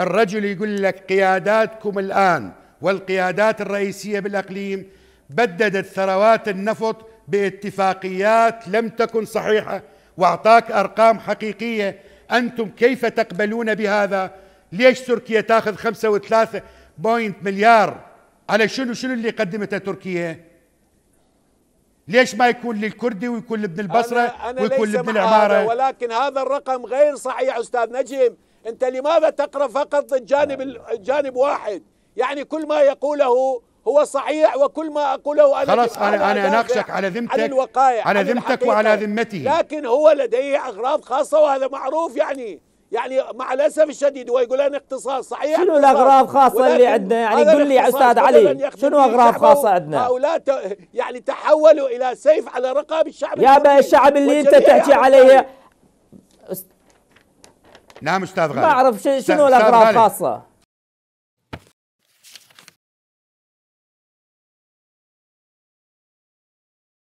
الرجل يقول لك قياداتكم الآن والقيادات الرئيسية بالأقليم بددت ثروات النفط باتفاقيات لم تكن صحيحة وأعطاك أرقام حقيقية أنتم كيف تقبلون بهذا ليش تركيا تاخذ وثلاثة بوينت مليار على شنو شنو اللي قدمته تركيا ليش ما يكون للكردي ويكون لابن البصره أنا أنا ويكون لابن العماره ولكن هذا الرقم غير صحيح استاذ نجم أنت لماذا تقرأ فقط الجانب الجانب واحد يعني كل ما يقوله هو صحيح وكل ما اقوله انا خلاص انا انا اناقشك على ذمتك على الوقاية على ذمتك وعلى ذمته لكن هو لديه اغراض خاصه وهذا معروف يعني يعني مع الاسف الشديد هو يقول انا اختصاص صحيح شنو الاغراض خاصه اللي عندنا يعني قل لي استاذ علي شنو اغراض خاصه عندنا هؤلاء يعني تحولوا الى سيف على رقاب الشعب يا الشعب اللي انت تحكي عليه يعني. نعم استاذ غالي ما اعرف شنو الاغراض خاصه